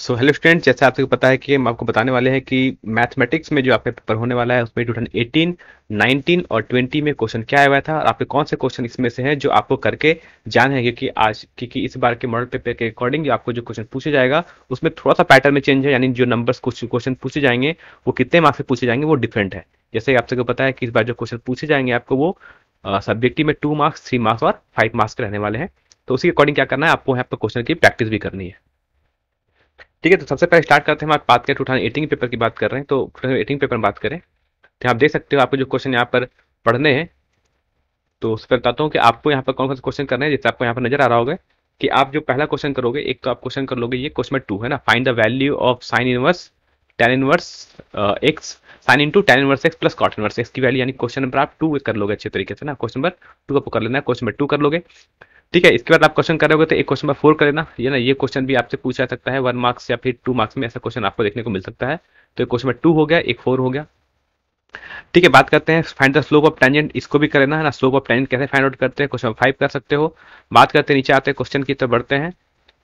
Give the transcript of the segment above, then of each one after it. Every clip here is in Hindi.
सो हेलो स्टूडेंट जैसे आप सबको पता है कि हम आपको बताने वाले हैं कि मैथमेटिक्स में जो आपका पेपर होने वाला है उसमें टू थाउजेंड एटीन नाइनटीन और ट्वेंटी में क्वेश्चन क्या आया हुआ था और आपके कौन से क्वेश्चन इसमें से हैं जो आपको करके जान है क्योंकि आज क्योंकि इस बार के मॉडल पेपर के अकॉर्डिंग आपको जो क्वेश्चन पूछा जाएगा उसमें थोड़ा सा पैटर्न में चेंज है यानी जो नंबर कुछ क्वेश्चन पूछे जाएंगे वो कितने मार्क्स से पूछे जाएंगे वो डिफरेंट है जैसे आप सबको पता है कि इस बार जो क्वेश्चन पूछे जाएंगे आपको वो सब्जेक्टिव में टू मार्क्स थ्री मार्क्स और फाइव मार्क्स के रहने वाले हैं तो उसी अकॉर्डिंग क्या करना है आपको यहाँ पर क्वेश्चन की प्रैक्टिस भी करनी है ठीक है तो सबसे पहले स्टार्ट करते हैं हम बात करें टू थाउजेंड एटीन पेपर की बात कर रहे हैं तो टू एटीन पेपर में बात करें तो आप देख सकते हो आपको जो क्वेश्चन यहाँ पर पढ़ने हैं तो उस पर बताता हूँ कि आपको यहाँ पर कौन कौन से क्वेश्चन करने हैं जैसे आपको यहाँ पर नजर आ रहा होगा कि आप जो पहला क्वेश्चन करोगे एक तो आप क्वेश्चन कर लोगे ये क्वेश्चन टू है ना find the value of sine inverse tan inverse x sine in two tan inverse x plus cot inverse x की वैल्यू यानी क्वेश्चन नंबर आप टू कर लोगे अच्छे तरीके से ना क्वेश्चन नंबर टू आपको कर लेना है क्वेश्चन नंबर टू कर लोगे ठीक है इसके बाद आप क्वेश्चन करोगे तो एक क्वेश्चन पर फोर कर लेना ये ना ये क्वेश्चन भी आपसे पूछा सकता है वन मार्क्स या फिर टू मार्क्स में ऐसा क्वेश्चन आपको देखने को मिल सकता है तो एक क्वेश्चन में टू हो गया एक फोर हो गया ठीक है बात करते हैं find the slope of tangent इसको भी करना है ना स्लोप ऑफ टेंजेंट कैसे फाइंड आउट करते हैं क्वेश्चन फाइव कर सकते हो बात करते हैं नीचे आते हैं क्वेश्चन की तरफ बढ़ते हैं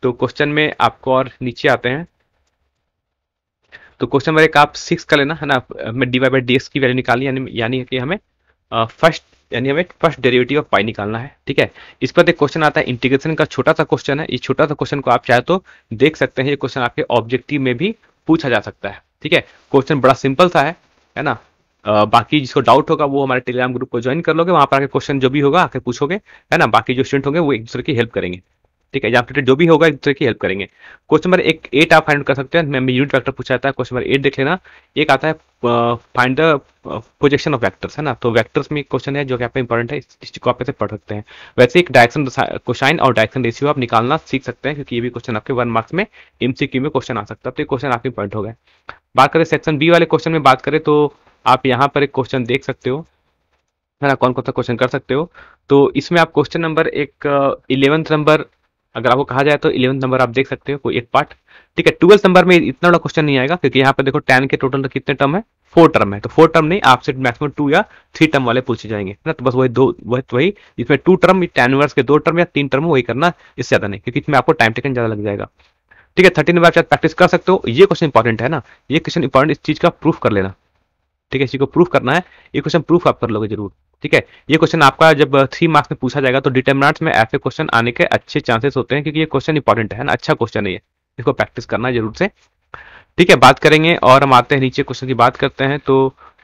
तो क्वेश्चन में आपको और नीचे आते हैं तो क्वेश्चन नंबर एक आप सिक्स कर लेना है ना D Y by D X की वैल्यू निकालनी यानी यानी कि हमें फर्स्ट यानी हमें फर्स्ट डेरिवेटिव ऑफ पाई निकालना है ठीक है इस पर एक क्वेश्चन आता है इंटीग्रेशन का छोटा सा क्वेश्चन है इस छोटा सा क्वेश्चन को आप चाहे तो देख सकते हैं ये क्वेश्चन आपके ऑब्जेक्टिव में भी पूछा जा सकता है ठीक है क्वेश्चन बड़ा सिंपल सा है है ना आ, बाकी जिसको डाउट होगा वो हमारे टेलीग्राम ग्रुप को ज्वाइन कर लोगे वहां पर आके क्वेश्चन जो भी होगा आके पूछोगे है ना बाकी जो स्टूडेंट होंगे वो एक दूसरे की हेल्प करेंगे ठीक है एग्जाम जो भी होगा एक दूसरे की हेल्प करेंगे क्वेश्चन नंबर एक एट आप फाइंड कर सकते हैं मैं यूनिट वैक्टर पूछा था क्वेश्चन नंबर एट देख लेना एक आता है find the projection of vectors है ना तो वैक्टर्स में क्वेश्चन है जो कि आपका इंपॉर्टेंट है इस चीज को आप ऐसे पढ़ सकते हैं वैसे एक डायरेक्शन कोशाइन और डायरेक्शन रेशियो आप निकालना सीख सकते हैं क्योंकि ये भी क्वेश्चन आपके वन मार्क्स में एमसीक्यू में क्वेश्चन आ सकता है तो ये क्वेश्चन आपके इंपॉर्टेंट हो गए बात करें सेक्शन बी वाले क्वेश्चन में बात करें तो आप यहाँ पर एक क्वेश्चन देख सकते हो है ना कौन कौन सा क्वेश्चन कर सकते हो तो इसमें आप क्वेश्चन नंबर एक इलेवंथ नंबर अगर आपको कहा जाए तो इलेवंथ नंबर आप देख सकते हो कोई एक पार्ट ठीक है ट्वेल्थ नंबर में इतना बड़ा क्वेश्चन नहीं आएगा क्योंकि यहाँ पे देखो टेन के टोटल कितने टर्म है फोर टर्म है तो फोर टर्म नहीं आपसे मैक्सिमम टू या थ्री टर्म वाले पूछे जाएंगे ना तो बस वही दो वही वही इसमें टू टर्म टेन वर्स के दो टर्म या तीन टर्म वही करना इससे ज्यादा नहीं क्योंकि इसमें आपको टाइम टेकन ज्यादा लग जाएगा ठीक है थर्टीन नंबर आप प्रैक्टिस कर सकते हो ये क्वेश्चन इंपॉर्टेंट है ना ये क्वेश्चन इंपॉर्टेंट इस चीज का प्रूफ कर लेना ठीक है इसी को प्रूफ करना है ये क्वेश्चन प्रूफ आप कर लोगे जरूर ठीक है ये क्वेश्चन आपका जब थ्री uh, मार्क्स में पूछा जाएगा तो डिटर्मिनाट्स में ऐसे क्वेश्चन आने के अच्छे चांसेस होते हैं क्योंकि ये क्वेश्चन इंपॉर्टेंट है ना अच्छा क्वेश्चन है ये इसको प्रैक्टिस करना जरूर से ठीक है बात करेंगे और हम आते हैं नीचे क्वेश्चन की बात करते हैं तो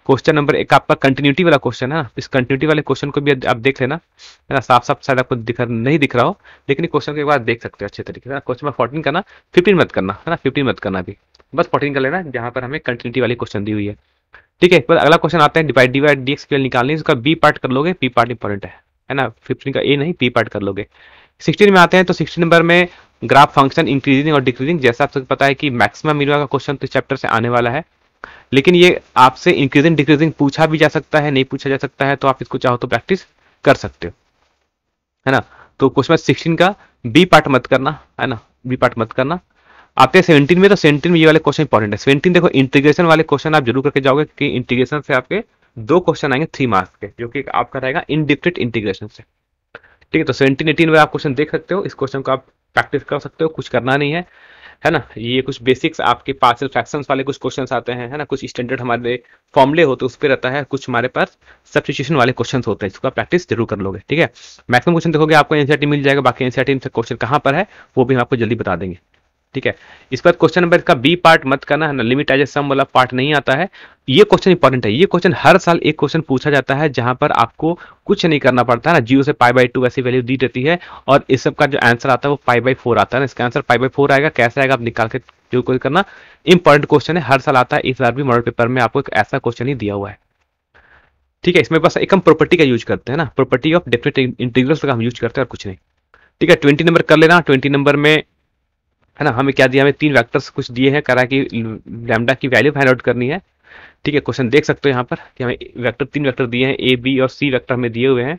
क्वेश्चन नंबर एक आपका कंटिन्यूटी वाला क्वेश्चन है इस कंटिन्यूटी वाले क्वेश्चन को भी आप देख लेना है ना साफ साफ शायद आपको दिख नहीं दिख रहा हो लेकिन क्वेश्चन के बाद देख सकते हो अच्छे तरीके से क्वेश्चन नंबर फोर्टीन करना फिफ्टीन मत करना है ना फिफ्टीन मत करना भी बस फोर्टीन कर लेना जहाँ पर हमें कंटिन्यूटी वाली क्वेश्चन दी हुई है ठीक है अगला क्वेश्चन आता है डिवाइड डिवाइड डी एक्स की निकालने इसका बी पार्ट कर लोगे पी पार्ट इंपॉर्टेंट है है ना फिफ्टीन का ए नहीं पी पार्ट कर लोगे सिक्सटीन में आते हैं तो सिक्सटीन नंबर में ग्राफ फंक्शन इंक्रीजिंग और डिक्रीजिंग जैसा आप सबको पता है कि मैक्सिमम मिनिमा का क्वेश्चन तो चैप्टर से आने वाला है लेकिन ये आपसे इंक्रीजिंग डिक्रीजिंग पूछा भी जा सकता है नहीं पूछा जा सकता है तो आप इसको चाहो तो प्रैक्टिस कर सकते हो है ना तो क्वेश्चन सिक्सटीन का बी पार्ट मत करना है ना बी पार्ट मत करना आते सेवेंटीन में तो सेवेंटीन में ये वाले क्वेश्चन इंपॉर्टेंट है सेवेंटीन देखो इंटीग्रेशन वाले क्वेश्चन आप जरूर करके जाओगे कि इंटीग्रेशन से आपके दो क्वेश्चन आएंगे थ्री मार्क्स के जो कि आपका रहेगा इनडिफरेंट इंटीग्रेशन से ठीक है तो सेवेंटीन एटीन में आप क्वेश्चन देख सकते हो इस क्वेश्चन को आप प्रैक्टिस कर सकते हो कुछ करना नहीं है है ना ये कुछ बेसिक्स आपके पार्सल फ्रैक्शंस वाले कुछ क्वेश्चन आते हैं है ना कुछ स्टैंडर्ड हमारे फॉर्मले होते हैं उस पर रहता है कुछ हमारे पास सब्सिट्यूशन वाले क्वेश्चन होते हैं इसका प्रैक्टिस जरूर कर लोगे ठीक है मैक्सिमम क्वेश्चन देखोगे आपको एनसीआरटी e मिल जाएगा बाकी एनसीआरटी e से क्वेश्चन कहाँ पर है वो भी हम आपको जल्दी बता देंगे ठीक है इसके बाद क्वेश्चन नंबर का बी पार्ट मत करना है ना लिमिट एज सम वाला पार्ट नहीं आता है ये क्वेश्चन इंपॉर्टेंट है ये क्वेश्चन हर साल एक क्वेश्चन पूछा जाता है जहां पर आपको कुछ नहीं करना पड़ता है ना जीरो से पाई बाई टू ऐसी वैल्यू दी रहती है और इस सब का जो आंसर आता है वो पाई बाई फोर आता है ना इसका आंसर पाई बाई फोर आएगा कैसे आएगा आप निकाल के जो कोई करना इंपॉर्टेंट क्वेश्चन है हर साल आता है इस बार भी मॉडल पेपर में आपको एक ऐसा क्वेश्चन ही दिया हुआ है ठीक है इसमें बस एक हम प्रॉपर्टी का यूज करते हैं ना प्रॉपर्टी ऑफ डेफिनेट इंटीग्रल्स का हम यूज करते हैं और कुछ नहीं ठीक है ट्वेंटी नंबर कर लेना ट्वेंटी नंबर में है ना हमें क्या दिया हमें तीन वैक्टर्स कुछ दिए हैं करा कि लैमडा की वैल्यू फाइंड आउट करनी है ठीक है क्वेश्चन देख सकते हो यहाँ पर कि हमें वैक्टर तीन वैक्टर दिए हैं ए बी और सी वैक्टर हमें दिए हुए हैं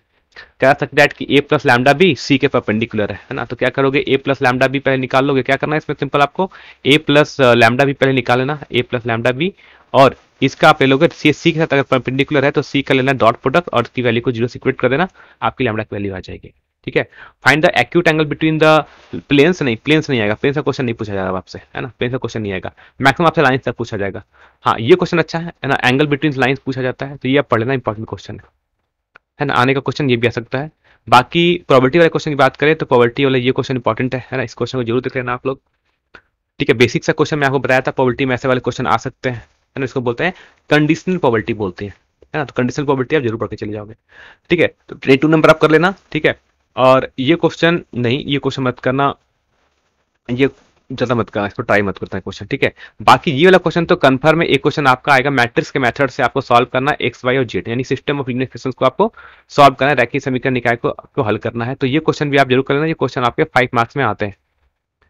कह सकते हैं कि A plus lambda B C के परपेंडिकुलर है ना तो क्या करोगे ए प्लस लैमडा बी पहले निकाल लोगे क्या करना है इसमें सिंपल आपको ए प्लस लैमडा बी पहले निकाल लेना ए प्लस लैमडा बी और इसका आप ले लोगे सी सी के साथ अगर परपेंडिकुलर है तो सी का लेना डॉट प्रोडक्ट और इसकी वैल्यू को जीरो सिक्वेट कर देना आपकी लैमडा की वैल्यू आ जाएगी ठीक है find the acute angle between the planes नहीं प्लेन्स नहीं आएगा प्लेन का क्वेश्चन नहीं पूछा जाएगा आपसे है ना प्लेन का क्वेश्चन नहीं आएगा मैक्सिमम आपसे लाइन्स तक पूछा जाएगा हाँ ये क्वेश्चन अच्छा है ना एंगल बिटवीन लाइन्स पूछा जाता है तो ये आप पढ़ लेना इंपॉर्टेंट क्वेश्चन है है ना आने का क्वेश्चन ये भी आ सकता है बाकी प्रॉबर्टी वाले क्वेश्चन की बात करें तो प्रॉबर्टी वाले ये क्वेश्चन इंपॉर्टेंट है ना इस क्वेश्चन को जरूर देख लेना आप लोग ठीक है बेसिक सा क्वेश्चन मैं आपको बताया था पॉवर्टी में ऐसे वाले क्वेश्चन आ सकते हैं है ना इसको बोलते हैं कंडीशनल पॉवर्टी बोलते हैं है ना तो कंडीशनल पॉवर्टी आप जरूर पढ़ के चले जाओगे ठीक है तो टू नंबर आप कर लेना ठीक है और ये क्वेश्चन नहीं ये क्वेश्चन मत करना ये ज़्यादा मत करना इसको ट्राई मत करता है क्वेश्चन ठीक है बाकी ये वाला क्वेश्चन तो कन्फर्म है एक क्वेश्चन आपका आएगा मैट्रिक्स के मेथड से आपको सॉल्व करना एक्स वाई और जेड यानी सिस्टम ऑफ लीनियर इक्वेशंस को आपको सॉल्व करना है रैखी समीकरण निकाय को आपको हल करना है तो ये क्वेश्चन भी आप जरूर कर लेना ये क्वेश्चन आपके फाइव मार्क्स में आते हैं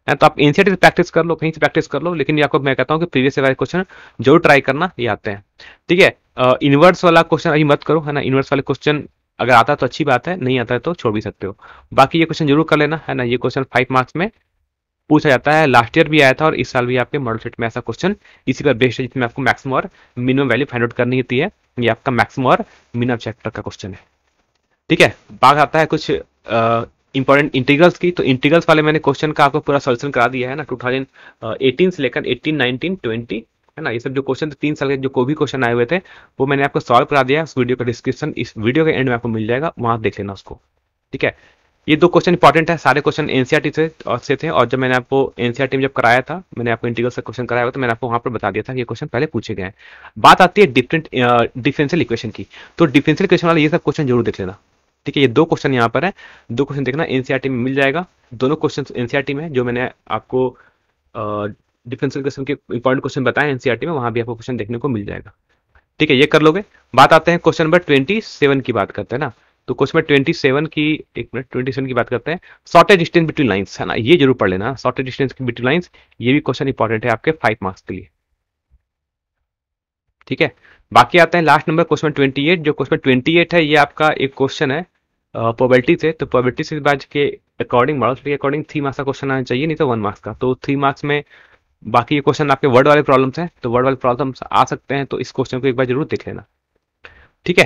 है तो आप इनसेट से प्रैक्टिस कर लो कहीं से प्रैक्टिस कर लो लेकिन आपको मैं कहता हूँ कि प्रीवियस वाले क्वेश्चन जरूर ट्राई करना ये आते हैं ठीक है इनवर्स वाला क्वेश्चन अभी मत करो है ना इनवर्स वाले क्वेश्चन अगर आता है तो अच्छी बात है नहीं आता है तो छोड़ भी सकते हो बाकी ये क्वेश्चन जरूर कर लेना है ना ये क्वेश्चन फाइव मार्क्स में पूछा जाता है लास्ट ईयर भी आया था और इस साल भी आपके मॉडल सेट में ऐसा क्वेश्चन इसी पर बेस्ट है जिसमें आपको मैक्सिमम और मिनिमम वैल्यू फाइंड आउट करनी होती है ये आपका मैक्सिमम और मिनिमम चैप्टर का क्वेश्चन है ठीक है बात आता है कुछ इंपॉर्टेंट इंटीग्रल्स की तो इंटीग्रल्स वाले मैंने क्वेश्चन का आपको पूरा सोल्यूशन करा दिया है ना टू से लेकर एटीन नाइनटीन ट्वेंटी है ना ये सब जो क्वेश्चन थे तीन साल के जो को भी क्वेश्चन आए हुए थे वो मैंने आपको सॉल्व करा दिया उस वीडियो का डिस्क्रिप्शन इस वीडियो के एंड में आपको मिल जाएगा वहां देख लेना उसको ठीक है ये दो क्वेश्चन इंपॉर्टेंट है सारे क्वेश्चन एनसीआरटी से और से थे और जब मैंने आपको एनसीआरटी में जब कराया था मैंने आपको इंटीग्रल से क्वेश्चन कराया था तो मैंने आपको वहां पर बता दिया था ये क्वेश्चन पहले पूछे गए बात आती है डिफरेंट डिफरेंशियल इक्वेशन की तो डिफरेंशियल इक्वेशन वाला ये सब क्वेश्चन जरूर देख लेना ठीक है ये दो क्वेश्चन यहाँ पर है दो क्वेश्चन देखना एनसीआरटी में मिल जाएगा दोनों क्वेश्चन एनसीआरटी में जो मैंने आपको डिफेंस क्वेश्चन के इंपॉर्टेंट क्वेश्चन बताए एनसीआरटी में वहां भी आपको क्वेश्चन देखने को मिल जाएगा ठीक है ये कर लोगे बात आते हैं क्वेश्चन नंबर ट्वेंटी सेवन की बात करते हैं ना तो क्वेश्चन नंबर ट्वेंटी सेवन की एक मिनट ट्वेंटी सेवन की बात करते हैं शॉर्टेज डिस्टेंस बिटवीन लाइन्स है ना ये जरूर पढ़ लेना शॉर्टेज डिस्टेंस बिटवीन लाइन्स ये भी क्वेश्चन इंपॉर्टेंट है आपके फाइव मार्क्स के लिए ठीक है बाकी आते हैं last number question twenty eight जो क्वेश्चन ट्वेंटी एट है ये आपका एक क्वेश्चन है प्रोबेबिलिटी से तो प्रोबेबिलिटी से बाज के अकॉर्डिंग मॉडल के अकॉर्डिंग थ्री मार्क्स का क्वेश्चन आना चाहिए नहीं तो वन मार्क्स का तो थ्री मार्क्स में बाकी ये क्वेश्चन आपके वर्ड वाले प्रॉब्लम्स हैं तो वर्ड वाले प्रॉब्लम्स आ सकते हैं तो इस क्वेश्चन को एक बार जरूर देख लेना ठीक है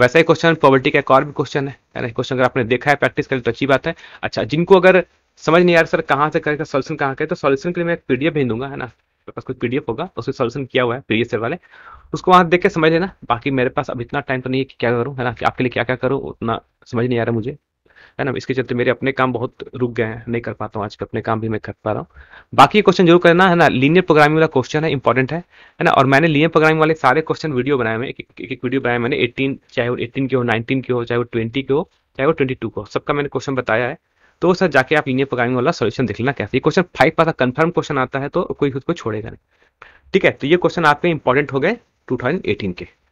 वैसा ही क्वेश्चन प्रॉबर्टी का एक और भी क्वेश्चन है क्वेश्चन अगर आपने देखा है प्रैक्टिस करें तो अच्छी बात है अच्छा जिनको अगर समझ नहीं आ रहा सर कहाँ से करेगा सोल्यूशन कहाँ करें तो सोल्यूशन के लिए मैं एक पीडीएफ भेज दूंगा है ना मेरे पास कुछ पीडीएफ होगा उसमें सोल्यूशन किया हुआ है प्रीवियस ईयर वाले उसको वहाँ देख के समझ लेना बाकी मेरे पास अब इतना टाइम तो नहीं है कि क्या करूँ है ना कि आपके लिए क्या क्या करूँ उतना समझ नहीं आ रहा मुझे है ना इसके चलते मेरे अपने काम बहुत रुक गए हैं नहीं कर पाता हूँ आज के अपने काम भी मैं कर पा रहा हूँ बाकी क्वेश्चन जरूर करना है ना लीनियर प्रोग्रामिंग वाला क्वेश्चन है इंपॉर्टेंट है है ना और मैंने लीनियर प्रोग्रामिंग वाले सारे क्वेश्चन वीडियो बनाए मैं एक एक वीडियो बनाया मैंने एटीन चाहे वो एटीन के हो नाइनटीन के हो चाहे वो ट्वेंटी के हो चाहे वो ट्वेंटी टू को सबका मैंने क्वेश्चन बताया है तो सर जाके आप लीनियर प्रोग्रामिंग वाला सोल्यूशन देख लेना कैसे क्वेश्चन फाइव पास कंफर्म क्वेश्चन आता है तो कोई खुद को छोड़ेगा नहीं ठीक है तो ये क्वेश्चन आपके इंपॉर्टेंट हो गए 2018 के